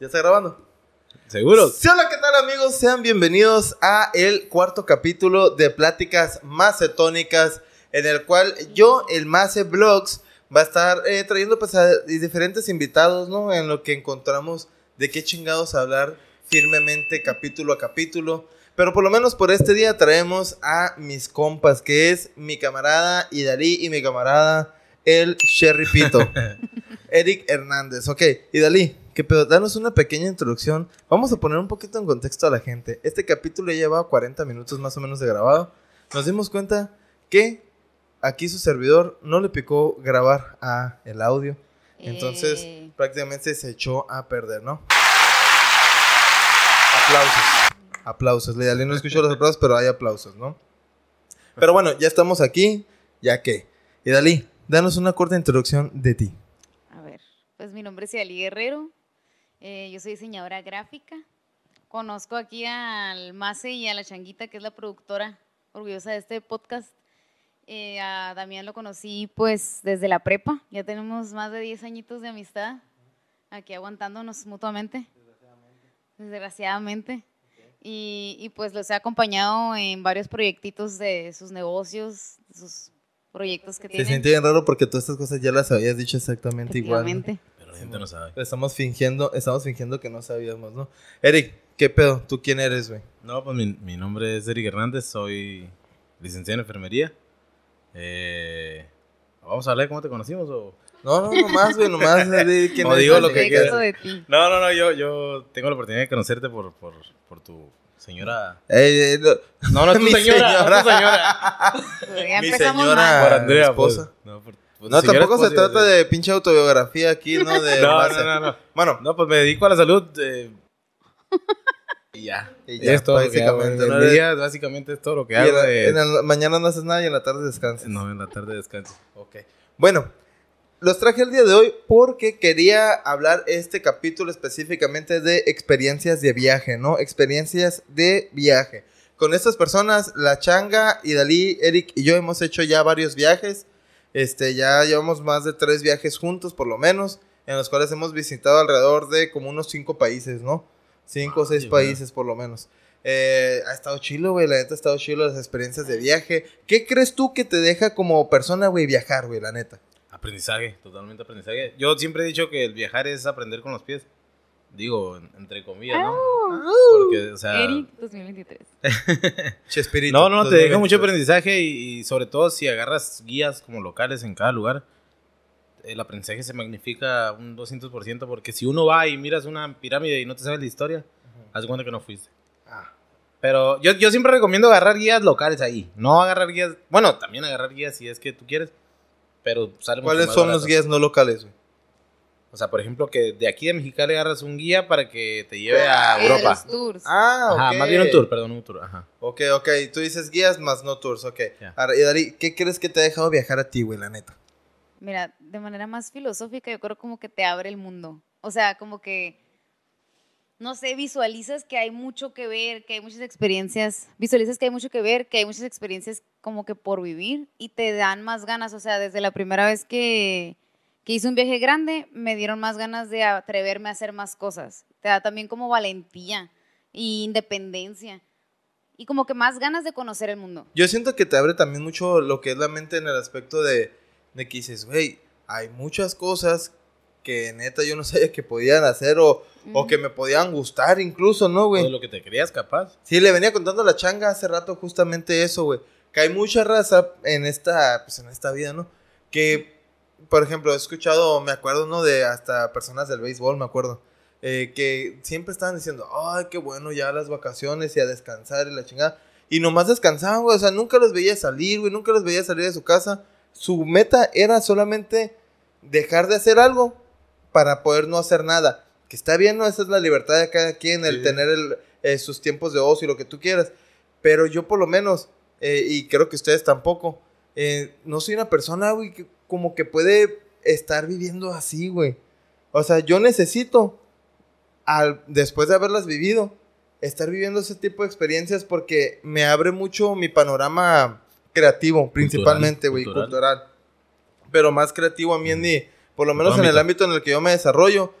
¿Ya está grabando? Seguro. hola, ¿qué tal amigos? Sean bienvenidos a el cuarto capítulo de Pláticas Macetónicas, en el cual yo, el Mace Blogs, va a estar eh, trayendo pues, diferentes invitados, ¿no? En lo que encontramos de qué chingados hablar firmemente capítulo a capítulo. Pero por lo menos por este día traemos a mis compas, que es mi camarada Idalí y mi camarada el Sherry Pito, Eric Hernández. Ok, Idalí, que pedo, danos una pequeña introducción. Vamos a poner un poquito en contexto a la gente. Este capítulo ya lleva 40 minutos más o menos de grabado. Nos dimos cuenta que aquí su servidor no le picó grabar a el audio. Entonces eh. prácticamente se echó a perder, ¿no? Aplausos. Aplausos. le no escucho los aplausos, pero hay aplausos, ¿no? Pero bueno, ya estamos aquí, ya que. Y Dalí, danos una corta introducción de ti. A ver, pues mi nombre es Dalí Guerrero, eh, yo soy diseñadora gráfica. Conozco aquí al Mase y a la Changuita, que es la productora orgullosa de este podcast. Eh, a Damián lo conocí pues desde la prepa. Ya tenemos más de 10 añitos de amistad aquí aguantándonos mutuamente. Desgraciadamente. Desgraciadamente. Y, pues los he acompañado en varios proyectitos de sus negocios, de sus proyectos que tienen. Se siente bien raro porque todas estas cosas ya las habías dicho exactamente igual. ¿no? la gente no sabe. Estamos fingiendo, estamos fingiendo que no sabíamos, ¿no? Eric, ¿qué pedo? ¿Tú quién eres, güey? No, pues mi, mi, nombre es Eric Hernández, soy licenciado en enfermería. Eh, ¿Vamos a hablar cómo te conocimos o...? No, no, nomás, güey, nomás de no, digo lo que quieras. No, no, no, yo, yo tengo la oportunidad de conocerte por, por, por tu señora. no, no, es tu señora, señora. mi señora, por Andrea, pues. esposa. no, pues, no, tampoco se pues, trata eh, de... pinche autobiografía aquí, ¿no? De no, no, no, Bueno. No, pues me dedico a la salud. Eh. Y ya. Y ya, básicamente. básicamente es todo lo que hago. mañana no haces nada y en la tarde descansas. No, en la tarde descansas. Ok. Bueno, los traje el día de hoy porque quería hablar este capítulo específicamente de experiencias de viaje, ¿no? Experiencias de viaje. Con estas personas, La Changa, Idalí, Eric y yo hemos hecho ya varios viajes. Este, ya llevamos más de tres viajes juntos, por lo menos, en los cuales hemos visitado alrededor de como unos cinco países, ¿no? Cinco o ah, seis países, por lo menos. Eh, ha estado chido, güey. La neta ha estado chido las experiencias de viaje. ¿Qué crees tú que te deja como persona, güey, viajar, güey, la neta? Aprendizaje, totalmente aprendizaje. Yo siempre he dicho que el viajar es aprender con los pies. Digo, entre comillas, ¿no? Ah, uh, porque, o 2023. No, no, te deja mucho aprendizaje y, sobre todo si agarras guías como locales en cada lugar, el aprendizaje se magnifica un 200% porque si uno va y miras una pirámide y no te sabes la historia, haz cuenta que no fuiste. Ah. Pero yo, siempre recomiendo agarrar guías locales ahí, no agarrar guías, bueno, también agarrar guías si es que tú quieres, pero sale ¿Cuáles son los guías no locales, o sea, por ejemplo, que de aquí de Mexicali agarras un guía para que te lleve a ah, Europa. Ah, más bien un tour, perdón, un tour, ajá. Ok, ok, tú dices guías más no tours, ok. Ahora, y Dari, ¿qué crees que te ha dejado viajar a ti, güey, la neta? Mira, de manera más filosófica, yo creo como que te abre el mundo. O sea, como que, no sé, visualizas que hay mucho que ver, que hay muchas experiencias, visualizas que hay mucho que ver, que hay muchas experiencias como que por vivir y te dan más ganas. O sea, desde la primera vez que que hice un viaje grande, me dieron más ganas de atreverme a hacer más cosas. Te da también como valentía e independencia. Y como que más ganas de conocer el mundo. Yo siento que te abre también mucho lo que es la mente en el aspecto de, de que dices, güey, hay muchas cosas que neta yo no sabía que podían hacer o, que me podían gustar incluso, ¿no, güey? lo que te creías capaz. Sí, le venía contando la changa hace rato justamente eso, güey. Que hay mucha raza en esta, pues, en esta vida, ¿no? Que por ejemplo, he escuchado, me acuerdo, ¿no? De hasta personas del béisbol, me acuerdo. Eh, que siempre estaban diciendo, ay, qué bueno, ya las vacaciones y a descansar y la chingada. Y nomás descansaban, güey. O sea, nunca los veía salir, güey. Nunca los veía salir de su casa. Su meta era solamente dejar de hacer algo para poder no hacer nada. Que está bien, ¿no? Esa es la libertad de cada quien, el tener eh, sus tiempos de ocio y lo que tú quieras. Pero yo por lo menos, eh, y creo que ustedes tampoco, no soy una persona, güey, que como que puede estar viviendo así, güey. O sea, yo necesito, después de haberlas vivido, estar viviendo ese tipo de experiencias porque me abre mucho mi panorama creativo, principalmente, güey, cultural. Pero más creativo a mí en mm. por lo menos en el ámbito en el que yo me desarrollo,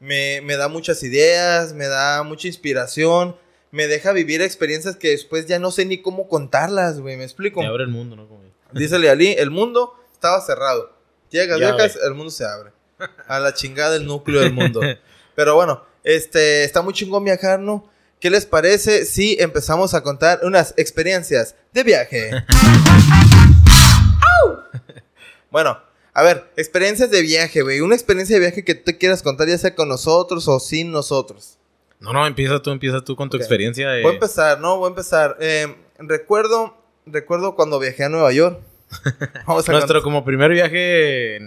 me, da muchas ideas, me da mucha inspiración, me deja vivir experiencias que después ya no sé ni cómo contarlas, güey, me explico. Me abre el mundo, ¿no? Dice Ali, el mundo estaba cerrado. Llegas, Dejas, el mundo se abre. A la chingada del núcleo del mundo. Pero bueno, este, está muy chingón viajar, ¿no? ¿Qué les parece si empezamos a contar unas experiencias de viaje? bueno, a ver, experiencias de viaje, güey. Una experiencia de viaje que tú quieras contar, ya sea con nosotros o sin nosotros. No, no, empieza tú, empieza tú con tu experiencia. Voy a empezar, no, voy a empezar. Eh, recuerdo, recuerdo cuando viajé a Nueva York. Nuestro como primer viaje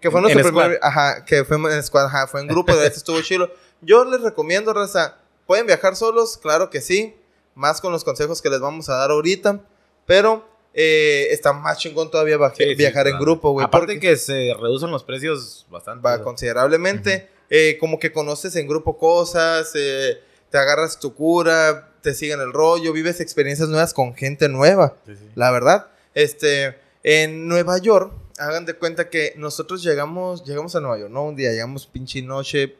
que fue nuestro primer, ajá, que fue en squad, fue en grupo, de estuvo chilo. Yo les recomiendo, raza, pueden viajar solos, claro que sí, más con los consejos que les vamos a dar ahorita, pero eh, está más chingón todavía viajar en grupo, güey. Aparte que se reducen los precios bastante. considerablemente, eh, como que conoces en grupo cosas, eh, te agarras tu cura, te siguen el rollo, vives experiencias nuevas con gente nueva, la verdad. Este, en Nueva York, hagan de cuenta que nosotros llegamos, llegamos a Nueva York, ¿no? Un día llegamos pinche noche,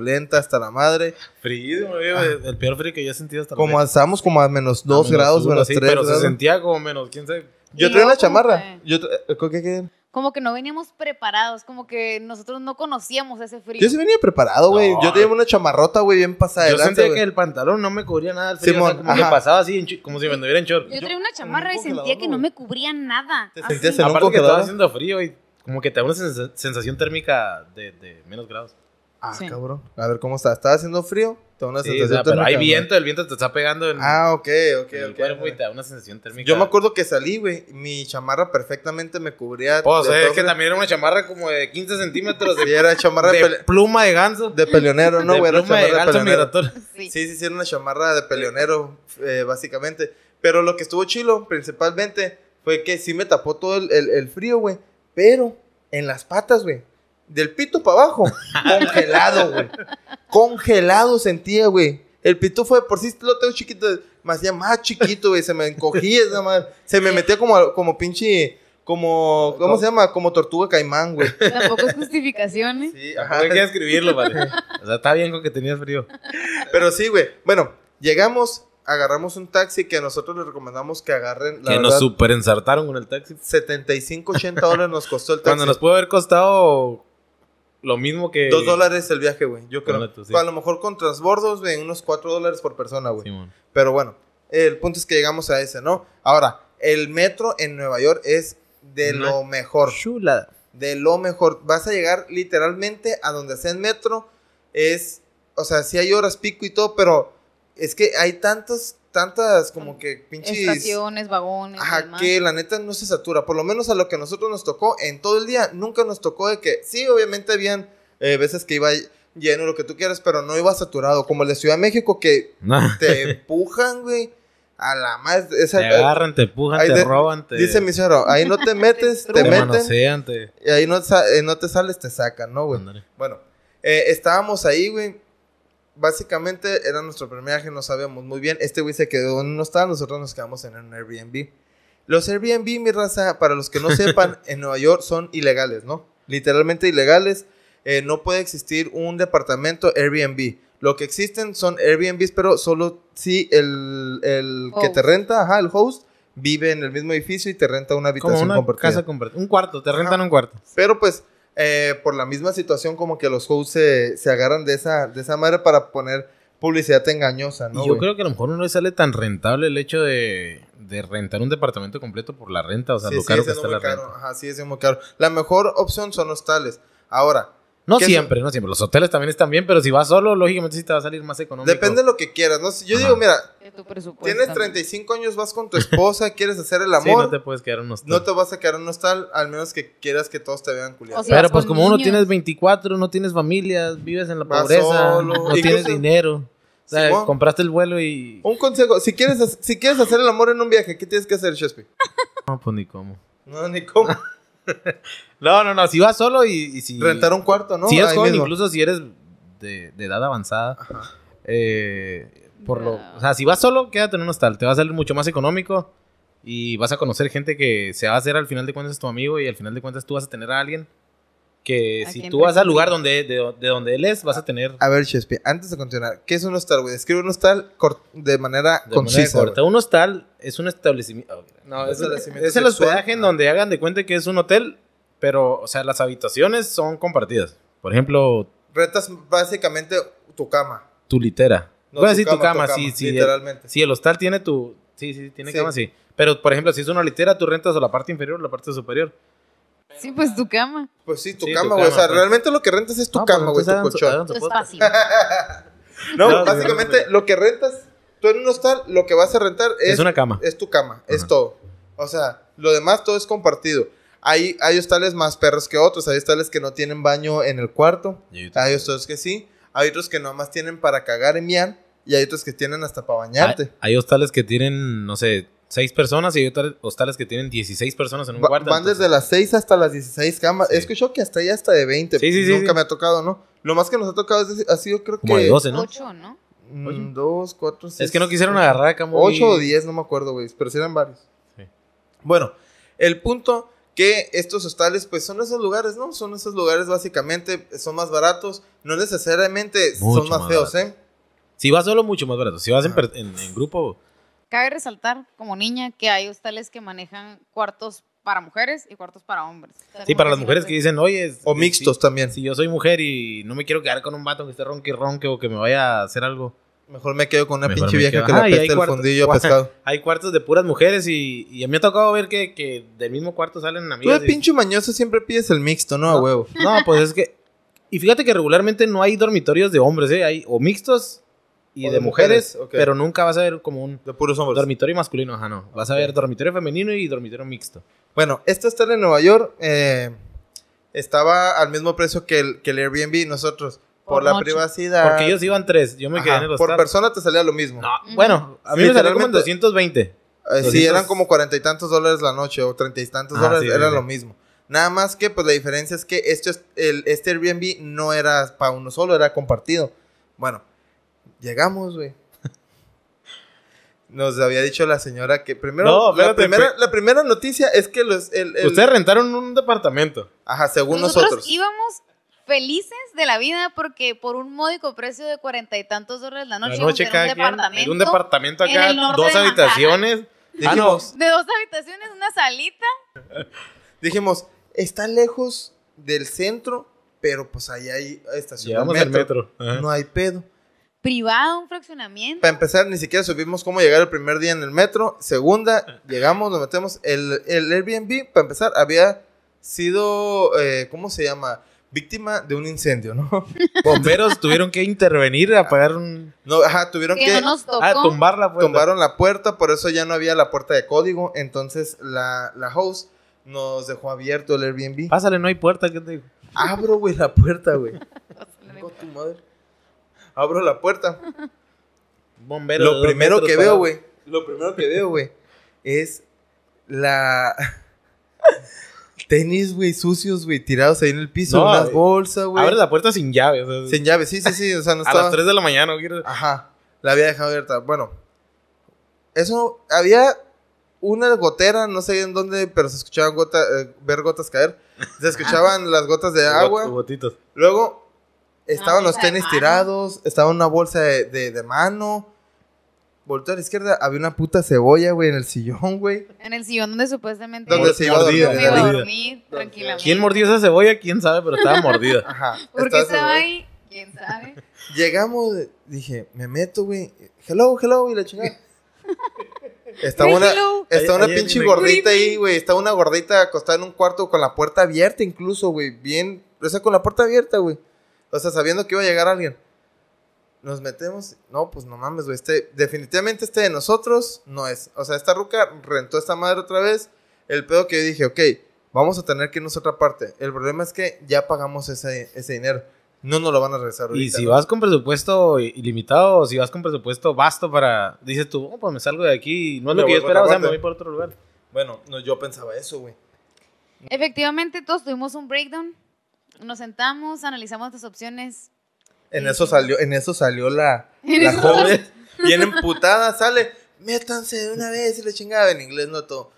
lenta, hasta la madre. Frío, ah. el peor frío que yo he sentido hasta Como estábamos como a menos 2 grados, menos 3 sí, Pero se sentía como menos, quién sabe. Yo traía una chamarra. Yo tra ¿Qué, qué? como que no veníamos preparados, como que nosotros no conocíamos ese frío. Yo sí venía preparado, güey. Yo tenía una chamarrota, güey, bien pasada de Yo sentía que el pantalón no me cubría nada frío. como pasaba así, como si me anduviera en short. Yo, traía una chamarra y sentía que no me cubría nada. Te sentías en Aparte que estaba haciendo frío y como que te da una sensación térmica de, menos grados. Ah, cabrón. A ver, ¿cómo está? ¿Estaba haciendo frío? sí, Pero hay viento, el viento te está pegando en. Ah, el cuerpo y te da una sensación térmica. Yo me acuerdo que salí, güey. Mi chamarra perfectamente me cubría. Pues, es que también era una chamarra como de 15 centímetros. De, era chamarra de, pluma de ganso. De peleonero, ¿no, güey? Era pluma chamarra de ganso Sí. sí, sí, era una chamarra de peleonero, eh, básicamente. Pero lo que estuvo chilo, principalmente, fue que sí me tapó todo el, el frío, güey. Pero en las patas, güey del pito para abajo, congelado, güey. Congelado sentía, güey. El pito fue por si lo tengo chiquito, me hacía más chiquito, güey. Se me encogía, nada más. Se me metía como, como pinche. Como, ¿cómo se llama? Como tortuga caimán, güey. Tampoco es justificación, ¿eh? Sí, ajá. Hay que escribirlo, vale. O sea, está bien con que tenías frío. Pero sí, güey. Bueno, llegamos, agarramos un taxi que a nosotros les recomendamos que agarren. La que nos super ensartaron con el taxi. 75, 80 dólares nos costó el taxi. Cuando nos pudo haber costado lo mismo que. Dos dólares el viaje, güey. Yo creo. A lo mejor con transbordos, güey, unos cuatro dólares por persona, güey. Pero bueno, el punto es que llegamos a ese, ¿no? Ahora, el metro en Nueva York es de lo mejor. Chula. De lo mejor. Vas a llegar literalmente a donde sea el metro. Es. O sea, sí hay horas pico y todo, pero es que hay tantas tantas como que pinches estaciones, vagones, ajá, que la neta no se satura, por lo menos a lo que a nosotros nos tocó en todo el día, nunca nos tocó de que sí, obviamente habían eh, veces que iba lleno lo que tú quieras, pero no iba saturado, como el de Ciudad de México que te empujan, güey. A la más. te agarran, te empujan, te roban. Dice mi señor, ahí no te metes, te, te meten. Y ahí eh, no, te sales, te sacan, ¿no, güey? Bueno, eh, estábamos ahí, güey básicamente era nuestro primer viaje, no sabíamos muy bien. Este güey se quedó donde no estaba, nosotros nos quedamos en un Airbnb. Los Airbnb, mi raza, para los que no sepan, en Nueva York son ilegales, ¿no? Literalmente ilegales. Eh, no puede existir un departamento Airbnb. Lo que existen son Airbnbs, pero solo si el, que te renta, ajá, el host, vive en el mismo edificio y te renta una habitación Casa compartida. Un cuarto, te rentan un cuarto. Pero pues eh, por la misma situación, como que los hosts se, agarran de esa, de esa manera para poner publicidad engañosa, ¿no? yo creo que a lo mejor no le sale tan rentable el hecho de, rentar un departamento completo por la renta, o sea, lo caro que está la renta. sí, es muy caro. La mejor opción son los tales. Ahora, no siempre, no siempre. Los hoteles también están bien, pero si vas solo, lógicamente sí te va a salir más económico. Depende de lo que quieras, ¿no? yo digo, mira, tienes 35 años, vas con tu esposa, quieres hacer el amor. Sí, no te puedes quedar en un hostal. No te vas a quedar en un hostal, al menos que quieras que todos te vean culiados. pero pues como uno tienes 24, no tienes familia, vives en la pobreza, no tienes dinero. O sea, compraste el vuelo y... Un consejo, si quieres, si quieres hacer el amor en un viaje, ¿qué tienes que hacer, Chespi? No, pues ni cómo. No, ni cómo. no, no, no. Si vas solo y, si. Rentar un cuarto, ¿no? Si eres joven, incluso si eres de, edad avanzada. Eh, por lo, o sea, si vas solo, quédate en un hostal. Te va a salir mucho más económico. Y vas a conocer gente que se va a hacer al final de cuentas tu amigo. Y al final de cuentas tú vas a tener a alguien que si tú vas al lugar donde, de, donde él es, vas a tener... A ver, Chespi, antes de continuar, ¿qué es un hostal, güey? un hostal de manera concisa. Un hostal es un establecimiento... Oh, no, es, establecimiento es el hospedaje en ah. donde hagan de cuenta que es un hotel, pero, o sea, las habitaciones son compartidas. Por ejemplo... Rentas básicamente tu cama. Tu litera. No, decir tu tu cama, sí, Literalmente. Sí, el hostal tiene tu... Sí, sí, tiene cama, sí. Pero, por ejemplo, si es una litera, tú rentas o la parte inferior o la parte superior sí, pues tu cama. Pues sí, tu cama, güey. O sea, pues. realmente lo que rentas es tu pues, cama, güey, tu colchón. no, básicamente lo que rentas, tú en un hostal, lo que vas a rentar es. Es una cama. Es tu cama, es todo. O sea, lo demás todo es compartido. Hay, hay hostales más perros que otros, hay hostales que no tienen baño en el cuarto, hay hostales que sí, hay otros que nomás tienen para cagar en miar, y hay otros que tienen hasta para bañarte. hay hostales que tienen, no sé, Seis personas y hay hostales que tienen 16 personas en un cuarto. Van desde las 6 hasta las 16 camas. Es que yo que hasta ahí hasta de 20. Sí, Nunca me ha tocado, ¿no? Lo más que nos ha tocado es, ha sido creo que... Como ¿no? 8, ¿no? 2, 4, 6. Es que no quisieron agarrar acá muy... 8 o 10, no me acuerdo, güey. Pero sí eran varios. Sí. Bueno, el punto que estos hostales, pues son esos lugares, ¿no? Son esos lugares básicamente, son más baratos. No necesariamente son más, feos, ¿eh? Si vas solo, mucho más barato. Si vas en, grupo, Cabe resaltar, como niña, que hay hostales que manejan cuartos para mujeres y cuartos para hombres. sí, para las mujeres que dicen, oye. o eh, mixtos también. Si yo soy mujer y no me quiero quedar con un vato que esté ronque ronque o que me vaya a hacer algo. Mejor me quedo con una pinche vieja que le apeste el fondillo pescado. Hay cuartos de puras mujeres y, a mí me ha tocado ver que, del mismo cuarto salen amigas. Tú de pinche mañoso siempre pides el mixto, ¿no? A huevo. No, pues es que... Y fíjate que regularmente no hay dormitorios de hombres, ¿eh? Hay o mixtos y de, mujeres, pero nunca vas a ver como un dormitorio masculino, ajá, no. Vas a ver dormitorio femenino y dormitorio mixto. Bueno, esta está en Nueva York, eh, estaba al mismo precio que el, que el Airbnb nosotros. Por, la privacidad. Porque ellos iban tres, yo me quedé en el Por persona te salía lo mismo. bueno, a mí me salió como 220. Eh, sí, eran como cuarenta y tantos dólares la noche o treinta y tantos ah, dólares, era lo mismo. Nada más que, pues la diferencia es que este, el, este Airbnb no era para uno solo, era compartido. Bueno, Llegamos, güey. Nos había dicho la señora que primero. la, primera, noticia es que Ustedes rentaron un departamento. Ajá, según nosotros. Nosotros íbamos felices de la vida porque por un módico precio de cuarenta y tantos dólares la noche, un departamento. un departamento acá, dos habitaciones. Dijimos, ah, De dos habitaciones, una salita. Dijimos, está lejos del centro, pero pues ahí hay estación. Llegamos metro, metro. No hay pedo privado, un fraccionamiento. Para empezar, ni siquiera supimos cómo llegar el primer día en el metro. Segunda, llegamos, nos metemos. El, el Airbnb, para empezar, había sido, eh, ¿cómo se llama? Víctima de un incendio, ¿no? Bomberos tuvieron que intervenir, apagar un... No, ajá, tuvieron que... Ah, tumbar la puerta. Tumbaron la puerta, por eso ya no había la puerta de código. Entonces, la, la host nos dejó abierto el Airbnb. Pásale, no hay puerta, ¿qué te digo? Abro, güey, la puerta, güey. abro la puerta. Bombero. Lo primero que veo, güey. Lo primero que veo, güey, es la tenis, güey, sucios, güey, tirados ahí en el piso, no, unas eh, bolsas, güey. Abre la puerta sin llave, sin llave, sí, sí, sí, o sea, no estaba. A las 3 de la mañana, güey. Ajá. La había dejado abierta. Bueno, eso había una gotera, no sé en dónde, pero se escuchaban gotas, eh, ver gotas caer. Se escuchaban las gotas de agua. Gotitos. Luego Estaban los tenis tirados, estaba una bolsa de, de, mano. Volteo a la izquierda, había una puta cebolla, güey, en el sillón, güey. En el sillón donde supuestamente... Donde se iba a dormir, tranquilamente. ¿Quién mordió esa cebolla? ¿Quién sabe? Pero estaba mordida. Ajá. ¿Por qué estaba ahí? ¿Quién sabe? Llegamos, dije, me meto, güey. Hello, hello, y la chingada. Estaba una, estaba una pinche gordita ahí, güey. Estaba una gordita acostada en un cuarto con la puerta abierta, incluso, güey. Bien, o sea, con la puerta abierta, güey. O sea, sabiendo que iba a llegar alguien. Nos metemos. No, pues no mames, güey. Este, definitivamente este de nosotros no es. O sea, esta ruca rentó esta madre otra vez. El pedo que yo dije, ok, vamos a tener que irnos a otra parte. El problema es que ya pagamos ese, dinero. No nos lo van a regresar Y si vas con presupuesto ilimitado, si vas con presupuesto vasto para. Dices tú, oh, pues me salgo de aquí. No es lo que yo esperaba, o sea, me voy por otro lugar. Bueno, yo pensaba eso, güey. Efectivamente, todos tuvimos un breakdown. Nos sentamos, analizamos las opciones. En eso salió, en eso salió la, la joven. Bien emputada, sale. Métanse de una vez y la chingada. En inglés no todo.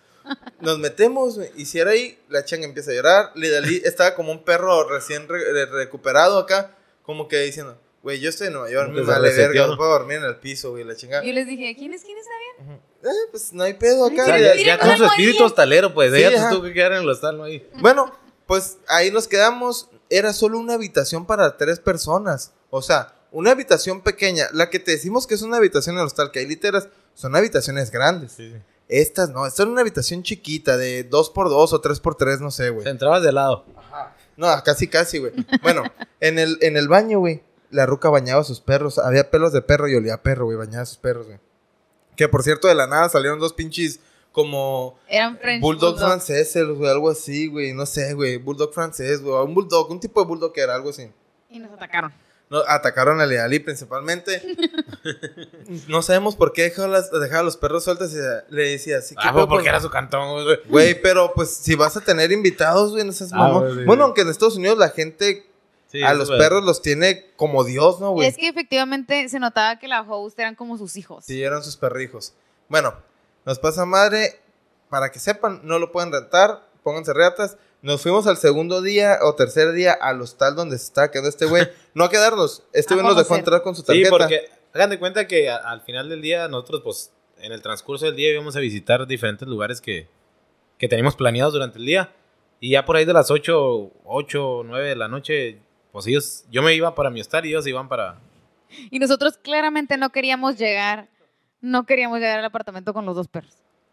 Nos metemos, hiciera ahí, la changa empieza a llorar. Lidalí estaba como un perro recién recuperado acá, como que diciendo, güey, yo estoy en Nueva York, me vale verga, no puedo dormir en el piso, güey, la chingada. Yo les dije, ¿quién es quién está bien? Eh, pues no hay pedo acá. ya, ya con su espíritu hostalero, pues, sí, ella tuvo que quedar en el hostal, no ahí. Bueno, pues ahí nos quedamos. Era solo una habitación para tres personas. O sea, una habitación pequeña. La que te decimos que es una habitación en el hostal, que hay literas, son habitaciones grandes. Sí, Estas no, esta una habitación chiquita de dos por dos o tres por tres, no sé, güey. Te entrabas de lado. Ajá. No, casi, casi, güey. Bueno, en el, en el baño, güey, la ruca bañaba a sus perros. Había pelos de perro y olía a perro, güey, bañaba a sus perros, güey. Que por cierto, de la nada salieron dos pinches como bulldog, francés, franceses, algo así, güey, no sé, güey, bulldog francés, güey, un bulldog, un tipo de bulldog que era algo así. Y nos atacaron. Nos atacaron a Leali principalmente. no sabemos por qué dejaba, las, dejaba a los perros sueltos y le decía así que. Ah, pues, porque pues? era su cantón, güey. Güey, pero pues si vas a tener invitados, güey, no seas ah, Bueno, aunque en Estados Unidos la gente a los perros los tiene como Dios, ¿no, güey? Es que efectivamente se notaba que la host eran como sus hijos. Sí, eran sus perrijos. Bueno, nos pasa madre, para que sepan, no lo pueden rentar, pónganse reatas. Nos fuimos al segundo día o tercer día al hostal donde está que este güey. No a quedarnos, este ah, güey nos dejó entrar con su tarjeta. Sí, porque hagan de cuenta que al final del día nosotros, pues, en el transcurso del día íbamos a visitar diferentes lugares que, que teníamos planeados durante el día. Y ya por ahí de las 8, 8, 9 de la noche, pues ellos, yo me iba para mi hostal y ellos iban para... Y nosotros claramente no queríamos llegar no queríamos llegar al apartamento con los dos perros.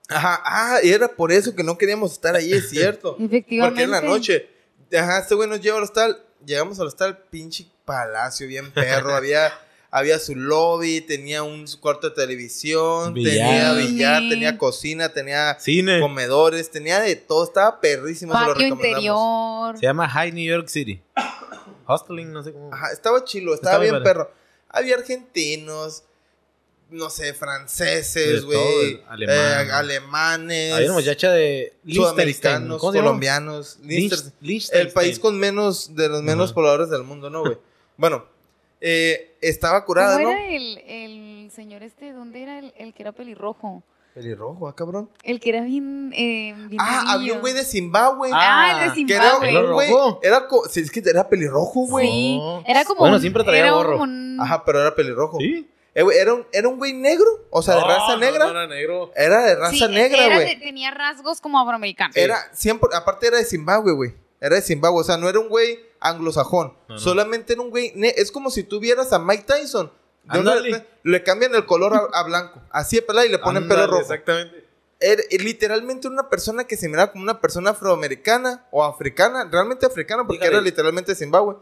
Ajá, ah, era por eso que no queríamos estar ahí, es cierto. Efectivamente. Porque en la noche, ajá, este güey nos lleva al hostal, llegamos al hostal, pinche palacio, bien perro, había, había su lobby, tenía un cuarto de televisión, tenía billar, tenía cocina, tenía comedores, tenía de todo, estaba perrísimo. Patio se lo interior. Se llama High New York City. Hosteling, no sé cómo. Ajá, estaba chilo, estaba bien perro. Había argentinos, no sé, franceses, güey. Eh, alemanes. Eh, alemanes. Había una muchacha de sudamericanos, colombianos. el país con menos, de los menos pobladores del mundo, ¿no, güey? bueno, eh, estaba curada, ¿no? era el, el, señor este? ¿Dónde era el, el que era pelirrojo? Pelirrojo, ah, cabrón. El que era bien. Eh, bien ah, había un güey de Zimbabue. Ah, el de Zimbabue. era, güey, era, es que era pelirrojo, güey. Sí, era como. Bueno, siempre traía gorro. Ajá, pero era pelirrojo. Sí. Eh, era un, güey negro, o sea, de raza negra. No, no era negro. Era de raza negra, güey. Tenía rasgos como afroamericano. Era siempre, aparte era de Zimbabue, güey. Era de Zimbabue, o sea, no era un güey anglosajón. Solamente era un güey. Es como si tú vieras a Mike Tyson. le cambian el color a, blanco. Así de pelado y le ponen pelo rojo. Exactamente. Era, literalmente una persona que se miraba como una persona afroamericana o africana, realmente africana, porque era literalmente Zimbabue.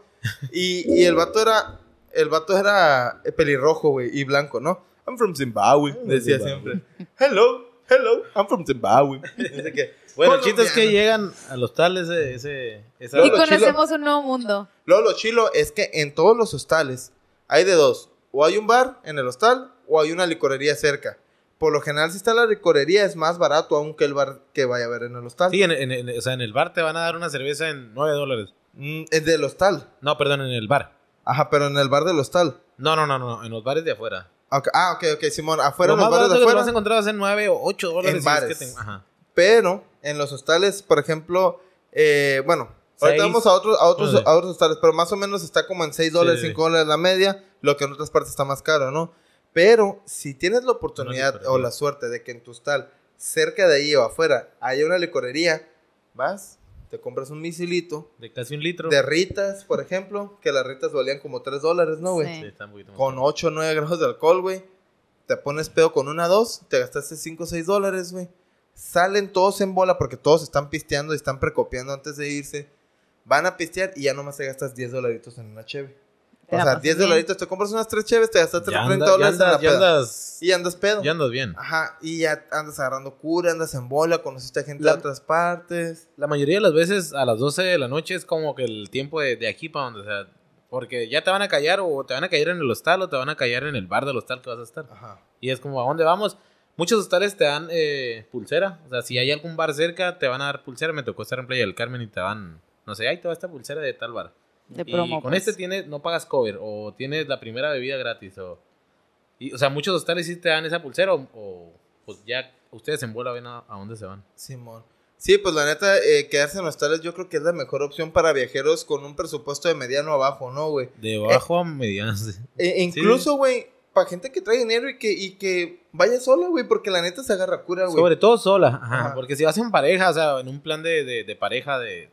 Y, y el vato era el vato era eh, pelirrojo, güey, y blanco, ¿no? I'm from Zimbabwe, ah, decía siempre. Hello, hello, I'm from Zimbabwe. que, bueno, el es que llegan a los ese, ese Y conocemos un nuevo mundo. Luego lo chilo es que en todos los hostales hay de dos. O hay un bar en el hostal o hay una licorería cerca. Por lo general, si está la licorería, es más barato aún que el bar que vaya a haber en el hostal. Sí, en, o sea, en el bar te van a dar una cerveza en 9 dólares. Mm, es del hostal. No, perdón, en el bar. Ajá, pero en el bar del hostal. No, no, no, no, en los bares de afuera. Ah, ok, ok, Simón, afuera, en los bares de afuera. Lo más encontrado en 9 o 8 dólares. En bares. Ajá. Pero en los hostales, por ejemplo, eh, bueno, Ahorita vamos a otros, a otros, a otros hostales, pero más o menos está como en 6 dólares, cinco 5 dólares la media, lo que en otras partes está más caro, ¿no? Pero si tienes la oportunidad o la suerte de que en tu hostal, cerca de ahí o afuera, haya una licorería, vas te compras un misilito. De casi un litro. De ritas, por ejemplo, que las ritas valían como 3 dólares, ¿no, güey? Sí. con 8 o 9 grados de alcohol, güey. Te pones pedo con una, dos, te gastaste 5 o 6 dólares, güey. Salen todos en bola porque todos están pisteando y están precopiando antes de irse. Van a pistear y ya nomás te gastas 10 dolaritos en una cheve o sea, 10 dolaritos, te compras unas tres cheves, te gastas 30 dólares andas, Y andas pedo. Ya andas bien. Ajá, y ya andas agarrando cura, andas en bola, conociste a gente de otras partes. La mayoría de las veces a las 12 de la noche es como que el tiempo de, de aquí para donde, o sea, porque ya te van a callar o te van a callar en el hostal o te van a callar en el bar del hostal que vas a estar. Ajá. Y es como, ¿a dónde vamos? Muchos hostales te dan eh, pulsera. O sea, si hay algún bar cerca, te van a dar pulsera. Me tocó estar en Playa del Carmen y te van, no sé, ahí va esta pulsera de tal bar y con este pues. tienes, no pagas cover o tienes la primera bebida gratis. O, o sea, muchos hostales sí te dan esa pulsera o, pues ya ustedes en vuelo ven a, dónde se van. Simón. Sí, pues la neta, eh, quedarse en hostales yo creo que es la mejor opción para viajeros con un presupuesto de mediano a abajo, ¿no, güey? De eh, bajo a mediano, e, incluso, güey, para gente que trae dinero y que, vaya sola, güey, porque la neta se agarra cura, güey. Sobre todo sola, ajá, porque si vas en pareja, o sea, en un plan de pareja, de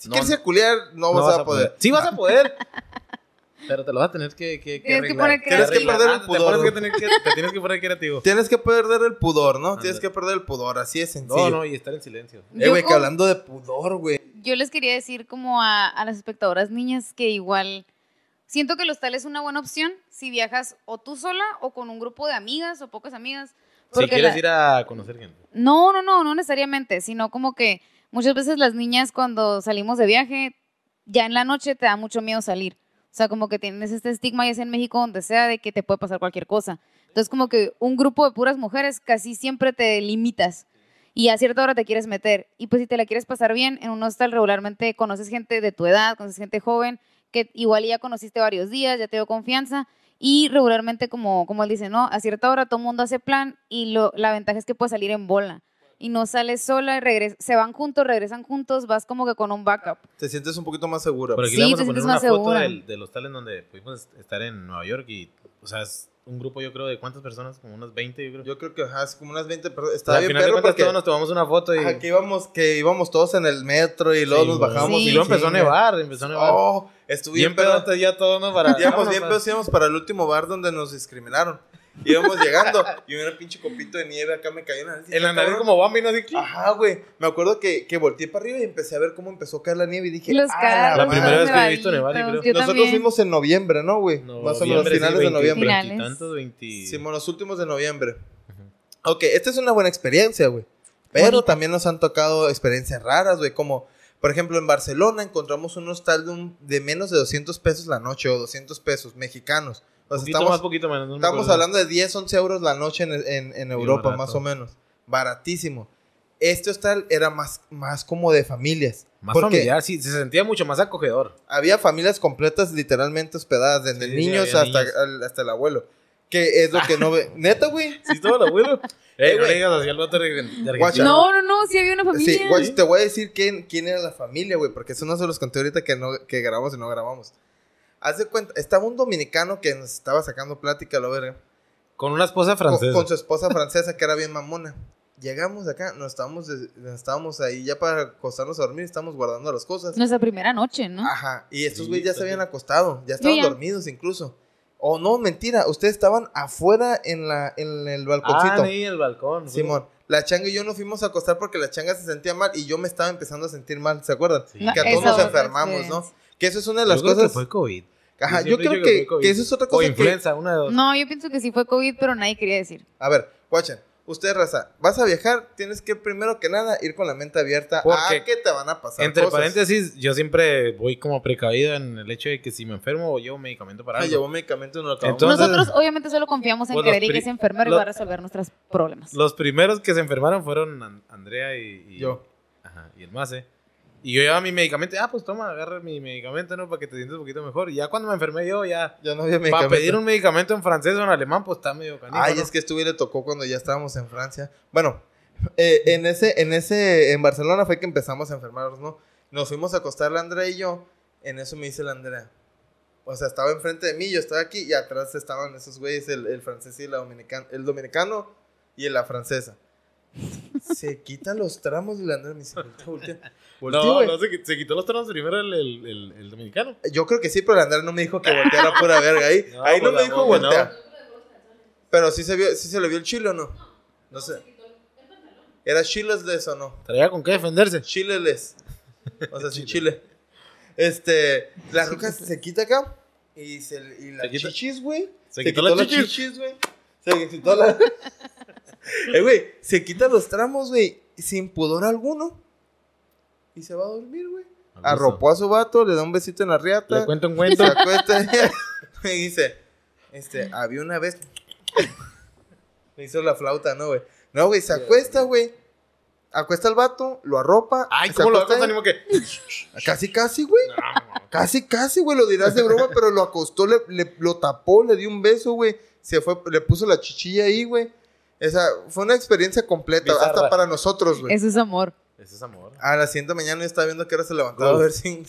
si quieres circular, no, no vas, a poder. Sí vas a poder. Pero te lo vas a tener que, que, que tienes Que tienes que perder el pudor. Te, que tienes que poner creativo. Tienes que perder el pudor, ¿no? Tienes que perder el pudor, así es sencillo. No, no, y estar en silencio. Eh, güey, que hablando de pudor, güey. Yo les quería decir como a, las espectadoras niñas que igual... Siento que el tales es una buena opción si viajas o tú sola o con un grupo de amigas o pocas amigas. Si quieres ir a conocer gente. No, no, no, no necesariamente, sino como que Muchas veces las niñas cuando salimos de viaje, ya en la noche te da mucho miedo salir. O sea, como que tienes este estigma, ya sea en México, donde sea, de que te puede pasar cualquier cosa. Entonces, como que un grupo de puras mujeres casi siempre te limitas y a cierta hora te quieres meter. Y pues si te la quieres pasar bien, en un hostel regularmente conoces gente de tu edad, conoces gente joven, que igual ya conociste varios días, ya te dio confianza. Y regularmente, como, como él dice, ¿no? A cierta hora todo el mundo hace plan y lo, la ventaja es que puedes salir en bola y no sales sola, se van juntos, regresan juntos, vas como que con un backup. Te sientes un poquito más seguro pero aquí sí, le vamos a poner una foto de los hostal donde pudimos estar en Nueva York y, o sea, es un grupo yo creo de cuántas personas, como unas 20 yo creo. Yo creo que ajá, es como unas 20 personas. Estaba bien final perro de porque todos nos tomamos una foto y íbamos que íbamos todos en el metro y luego nos bajamos y luego empezó a nevar, empezó a nevar. Oh, estuvimos bien, bien ya todos nos para bien pedos para el último bar donde nos discriminaron. Íbamos llegando y un pinche copito de nieve acá me cayó en la nariz. En la nariz como bambino Ajá, güey. Me acuerdo que, que volteé para arriba y empecé a ver cómo empezó a caer la nieve y dije, Los ah, la, primera vez que he visto nevar, creo. Nosotros fuimos en noviembre, ¿no, güey? Más o menos finales de noviembre. Finales. 20... Sí, bueno, los últimos de noviembre. okay Ok, esta es una buena experiencia, güey. Pero también nos han tocado experiencias raras, güey, como... Por ejemplo, en Barcelona encontramos un hostal de, de menos de 200 pesos la noche o 200 pesos mexicanos estamos, hablando de 10, 11 euros la noche en, Europa, más o menos. Baratísimo. Este hostal era más, más como de familias. Más familiar, se sentía mucho más acogedor. Había familias completas literalmente hospedadas, desde niños hasta, el abuelo. Que es lo que no ve. Neta, güey. Sí, todo el abuelo. Eh, eh, no No, no, no, sí había una familia. te voy a decir quién, quién era la familia, güey, porque eso no se los conté ahorita no, que grabamos y no grabamos. Haz de cuenta, estaba un dominicano que nos estaba sacando plática, a la verga. Con una esposa francesa. Con, su esposa francesa, que era bien mamona. Llegamos acá, nos estábamos, estábamos ahí ya para acostarnos a dormir, estábamos guardando las cosas. Nuestra primera noche, ¿no? Ajá, y estos güeyes ya se habían acostado, ya estaban dormidos incluso. O no, mentira, ustedes estaban afuera en, la, en el balconcito. Ah, sí, el balcón. Simón, la changa y yo nos fuimos a acostar porque la changa se sentía mal y yo me estaba empezando a sentir mal, ¿se acuerdan? Que a todos nos enfermamos, ¿no? Que eso es una de las yo cosas. Creo que fue COVID. Ajá, yo, creo que, que, eso es otra cosa. influenza, una No, yo pienso que sí fue COVID, pero nadie quería decir. A ver, guachen. Usted, raza, vas a viajar, tienes que primero que nada ir con la mente abierta a qué te van a pasar. Entre paréntesis, yo siempre voy como precavido en el hecho de que si me enfermo o llevo medicamento para ah, algo. llevo medicamento no Entonces, Nosotros obviamente solo confiamos en creer pues, que ese enfermero va a resolver nuestros problemas. Los primeros que se enfermaron fueron Andrea y, yo. Ajá, y el Mase. Y yo llevaba mi medicamento, ah, pues toma, agarra mi medicamento, ¿no? Para que te sientas un poquito mejor. Y ya cuando me enfermé yo, ya. Ya no había medicamento. Para pedir un medicamento en francés o en alemán, pues está medio canijo. Ay, es que estuve y le tocó cuando ya estábamos en Francia. Bueno, eh, en ese, en ese, en Barcelona fue que empezamos a enfermarnos, ¿no? Nos fuimos a acostar la Andrea y yo. En eso me dice la Andrea. O sea, estaba enfrente de mí, yo estaba aquí y atrás estaban esos güeyes, el, el francés y la dominicana, el dominicano y la francesa se quitan los tramos y la me dice, voltea. no, no, se, se, quitó los tramos primero el, el, dominicano. Yo creo que sí, pero el Andrés no me dijo que volteara pura verga ahí. ahí no pues, me dijo voltear. Pero sí se, vio, sí se le vio el chile o no. No sé. ¿Era les o no? ¿Traía con qué defenderse? chiles O sea, sin chile. Este, la ruca se quita acá y, se, y la se chichis, güey. Se, quitó, la chichis, güey. Se quitó la eh, güey, se quita los tramos, güey, sin pudor alguno. Y se va a dormir, güey. Arropó a su vato, le da un besito en la riata. Le cuento un cuento. Se me dice, este, había una vez. me hizo la flauta, ¿no, güey? No, güey, se acuesta, güey. Acuesta al vato, lo arropa. Ay, ¿cómo lo acuesta? ánimo que. Casi, casi, güey. casi, casi, güey. Lo dirás de broma, pero lo acostó, le, lo tapó, le dio un beso, güey. Se fue, le puso la chichilla ahí, güey. Esa fue una experiencia completa, hasta para nosotros, güey. Eso es amor. Eso es amor. A ah, la siguiente mañana yo estaba viendo que ahora se levantaba a ver si,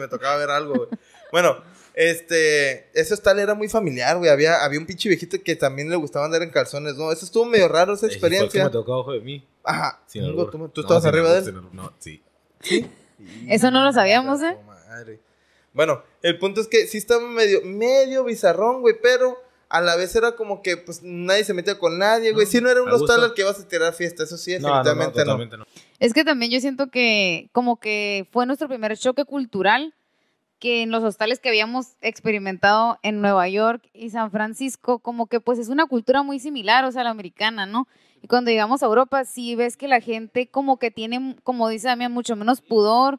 me tocaba ver algo, güey. Bueno, este, ese tal era muy familiar, güey. Había, había un pinche viejito que también le gustaba andar en calzones, ¿no? Eso estuvo medio raro, esa experiencia. me tocó ojo de mí. Ajá. tú, estabas arriba de él. no, sí. ¿Sí? Eso no lo sabíamos, ¿eh? Madre. Bueno, el punto es que sí estaba medio, medio bizarrón, güey, pero a la vez era como que pues nadie se metía con nadie, güey. si no era un hostal al que vas a tirar fiesta, eso sí, definitivamente no, Es que también yo siento que como que fue nuestro primer choque cultural que en los hostales que habíamos experimentado en Nueva York y San Francisco, como que pues es una cultura muy similar, o sea, la americana, ¿no? Y cuando llegamos a Europa, sí ves que la gente como que tiene, como dice Damián, mucho menos pudor.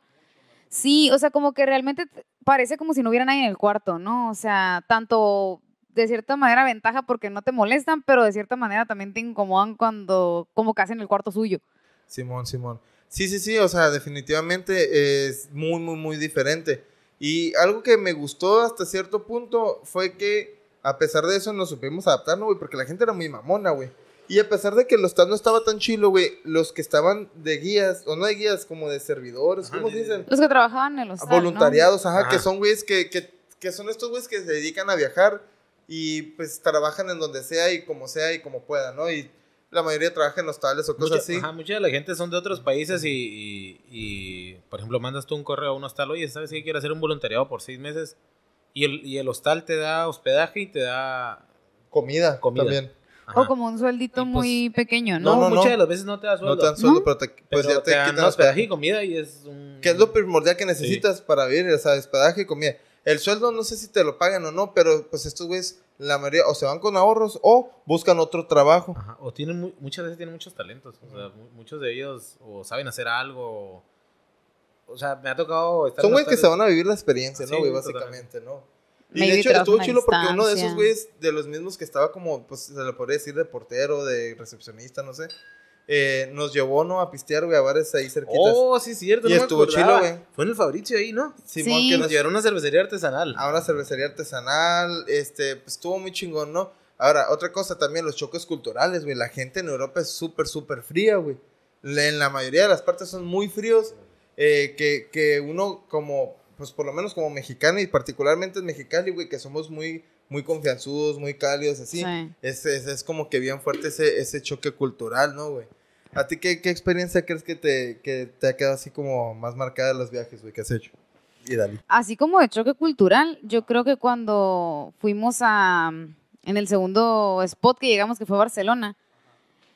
Sí, o sea, como que realmente parece como si no hubiera nadie en el cuarto, ¿no? O sea, tanto de cierta manera ventaja porque no te molestan, pero de cierta manera también te incomodan cuando, como que hacen el cuarto suyo. Simón, Simón. Sí, sí, sí, o sea, definitivamente es muy, muy, muy diferente. Y algo que me gustó hasta cierto punto fue que a pesar de eso nos supimos adaptar, güey? Porque la gente era muy mamona, güey. Y a pesar de que el hostal no estaba tan chilo, güey, los que estaban de guías, o no hay guías, como de servidores, ¿cómo dicen? Los que trabajaban en los hostal. Voluntariados, ajá, que son güeyes que, que, que son estos güeyes que se dedican a viajar y pues trabajan en donde sea y como sea y como pueda, ¿no? Y la mayoría trabaja en hostales o cosas así. Ajá, mucha de la gente son de otros países y, y, por ejemplo, mandas tú un correo a un hostal, oye, ¿sabes si Quiero hacer un voluntariado por seis meses y el, y el hostal te da hospedaje y te da... Comida, comida. también. O como un sueldito pues, muy pequeño, ¿no? No, muchas de las veces no te da sueldo. No te dan sueldo, pero, te, pues te, dan hospedaje y comida y es un... Que es lo primordial que necesitas para vivir, o sea, hospedaje y comida. El sueldo no sé si te lo pagan o no, pero pues estos güeyes, la mayoría, o se van con ahorros o buscan otro trabajo. o tienen, muchas veces tienen muchos talentos. O sea, muchos de ellos o saben hacer algo. O, sea, me ha tocado estar Son güeyes que se van a vivir la experiencia, ¿no, güey? básicamente, ¿no? Y de hecho estuvo chulo porque uno de esos güeyes, de los mismos que estaba como, pues se le podría decir de portero, de recepcionista, no sé, eh, nos llevó, ¿no? A pistear, güey, a bares ahí cerquitas. Oh, sí, cierto. Y estuvo güey. Fue en el Fabricio ahí, ¿no? sí. que nos llevaron a una cervecería artesanal. ahora una cervecería artesanal, este, pues estuvo muy chingón, ¿no? Ahora, otra cosa también, los choques culturales, güey. La gente en Europa es súper, súper fría, güey. En la mayoría de las partes son muy fríos. Eh, que, que uno como, pues por lo menos como mexicano y particularmente en güey, que somos muy muy confianzudos, muy cálidos, así. Es, como que bien fuerte ese, ese choque cultural, ¿no, güey? ¿A ti qué, experiencia crees que te, te ha quedado así como más marcada de los viajes, que has hecho? Así como de choque cultural, yo creo que cuando fuimos a, en el segundo spot que llegamos, que fue Barcelona,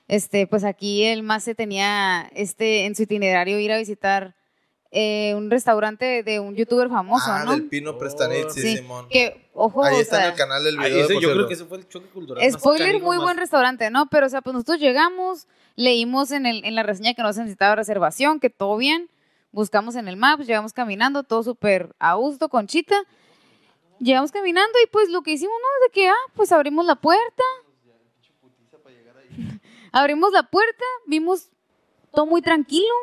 este, pues aquí el más se tenía este, en su itinerario ir a visitar un restaurante de un youtuber famoso, ah, del Pino Simón. Ahí está en el canal del video. yo creo que ese fue el choque cultural. Spoiler, muy buen restaurante, ¿no? Pero, o sea, pues nosotros llegamos, leímos en, el, en la reseña que no se necesitaba reservación, que todo bien. Buscamos en el map, llegamos caminando, todo súper a gusto, con conchita. Llegamos caminando y pues lo que hicimos, ¿no? De que, ah, pues abrimos la puerta. Abrimos la puerta, vimos todo muy tranquilo,